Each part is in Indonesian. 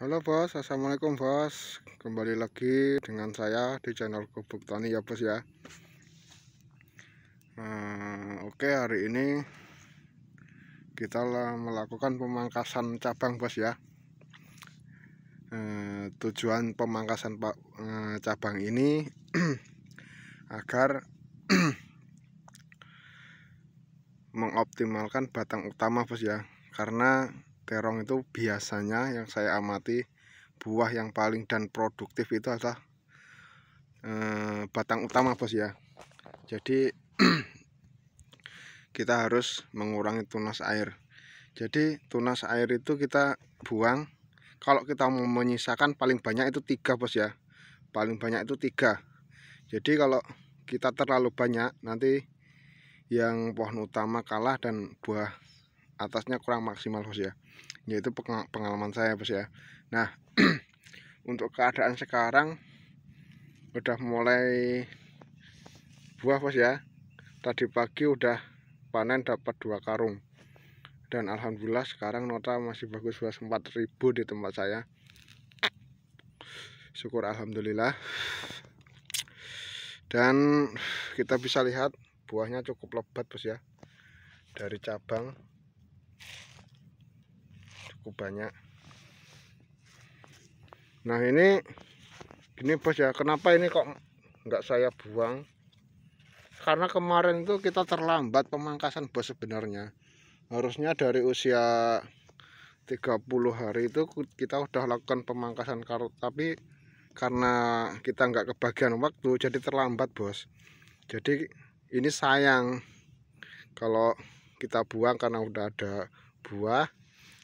Halo bos, assalamualaikum bos. Kembali lagi dengan saya di channel Gubuk Tani ya bos ya. Hmm, oke okay, hari ini kita melakukan pemangkasan cabang bos ya. Hmm, tujuan pemangkasan eh, cabang ini agar mengoptimalkan batang utama bos ya, karena terong itu biasanya yang saya amati buah yang paling dan produktif itu adalah eh, batang utama bos ya jadi kita harus mengurangi tunas air jadi tunas air itu kita buang kalau kita mau menyisakan paling banyak itu tiga bos ya paling banyak itu tiga jadi kalau kita terlalu banyak nanti yang pohon utama kalah dan buah atasnya kurang maksimal bos ya yaitu pengalaman saya bos ya nah untuk keadaan sekarang udah mulai buah bos ya tadi pagi udah panen dapat dua karung dan alhamdulillah sekarang nota masih bagus bos 4000 di tempat saya syukur alhamdulillah dan kita bisa lihat buahnya cukup lebat bos ya dari cabang cukup banyak nah ini ini bos ya kenapa ini kok nggak saya buang karena kemarin itu kita terlambat pemangkasan bos sebenarnya harusnya dari usia 30 hari itu kita udah lakukan pemangkasan karut tapi karena kita nggak kebagian waktu jadi terlambat bos jadi ini sayang kalau kita buang karena udah ada buah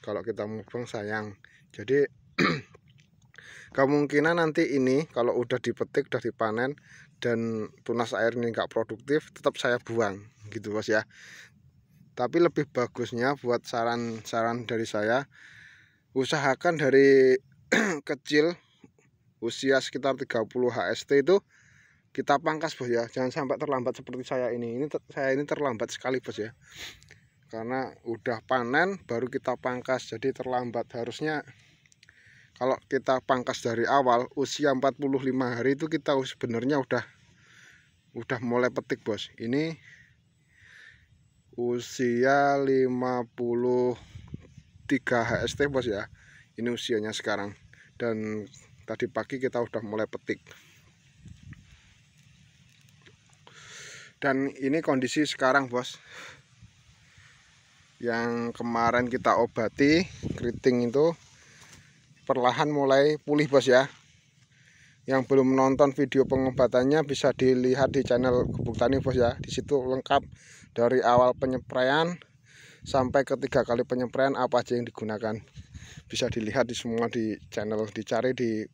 kalau kita mukbang sayang jadi kemungkinan nanti ini kalau udah dipetik udah dipanen dan tunas air ini enggak produktif tetap saya buang gitu bos ya tapi lebih bagusnya buat saran-saran dari saya usahakan dari kecil usia sekitar 30 HST itu kita pangkas bos ya jangan sampai terlambat seperti saya ini ini saya ini terlambat sekali bos ya karena udah panen baru kita pangkas jadi terlambat harusnya kalau kita pangkas dari awal usia 45 hari itu kita sebenarnya udah udah mulai petik bos ini usia 53 HST bos ya ini usianya sekarang dan tadi pagi kita udah mulai petik dan ini kondisi sekarang bos yang kemarin kita obati keriting itu perlahan mulai pulih bos ya yang belum menonton video pengobatannya bisa dilihat di channel gubuk Tani Bos ya. Di situ lengkap dari awal penyemprayan sampai ketiga kali penyemprayan apa aja yang digunakan. Bisa dilihat di semua di channel dicari di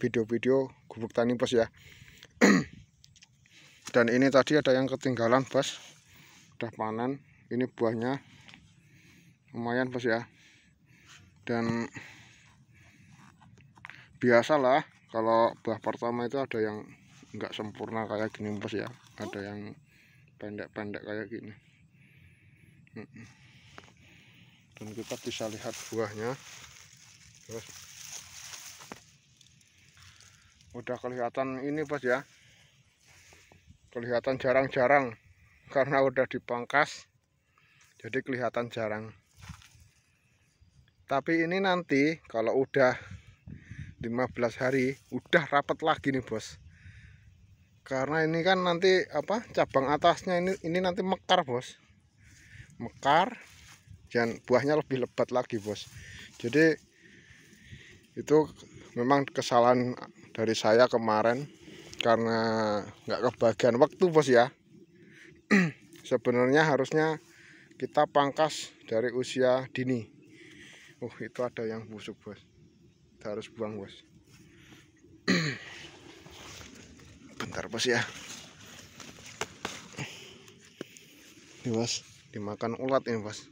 video-video gubuk Tani Bos ya. Dan ini tadi ada yang ketinggalan Bos. Udah panen, ini buahnya lumayan bos ya dan biasalah kalau buah pertama itu ada yang nggak sempurna kayak gini bos ya ada yang pendek-pendek kayak gini dan kita bisa lihat buahnya terus udah kelihatan ini bos ya kelihatan jarang-jarang karena udah dipangkas jadi kelihatan jarang tapi ini nanti kalau udah 15 hari udah rapat lagi nih bos karena ini kan nanti apa cabang atasnya ini ini nanti mekar bos mekar dan buahnya lebih lebat lagi bos jadi itu memang kesalahan dari saya kemarin karena nggak kebagian waktu bos ya sebenarnya harusnya kita pangkas dari usia dini Oh itu ada yang busuk bos Kita harus buang bos Bentar bos ya Ini bos Dimakan ulat ini bos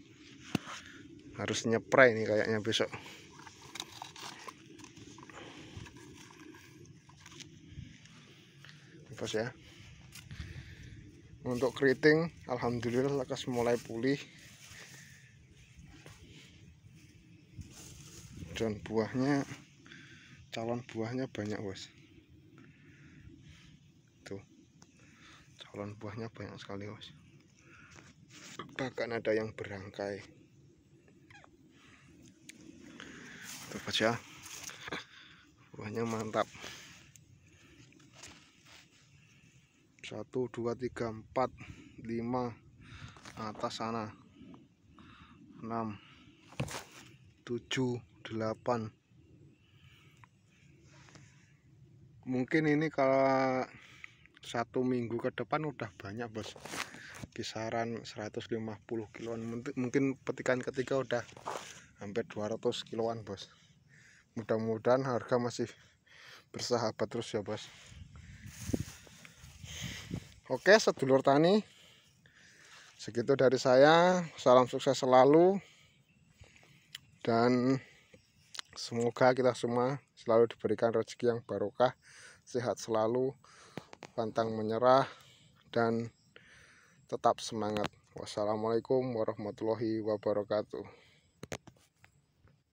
Harus nyepre ini kayaknya besok Bos ya Untuk keriting Alhamdulillah lekas mulai pulih dan buahnya calon buahnya banyak bos tuh calon buahnya banyak sekali bos bahkan ada yang berangkai tuh bos ya buahnya mantap satu dua tiga empat lima atas sana enam tujuh 8 mungkin ini kalau satu minggu ke depan udah banyak bos kisaran 150 kiloan mungkin petikan ketiga udah hampir 200 kiloan bos mudah-mudahan harga masih bersahabat terus ya bos oke sedulur tani segitu dari saya salam sukses selalu dan Semoga kita semua selalu diberikan rezeki yang barokah, sehat selalu, pantang menyerah, dan tetap semangat. Wassalamualaikum warahmatullahi wabarakatuh.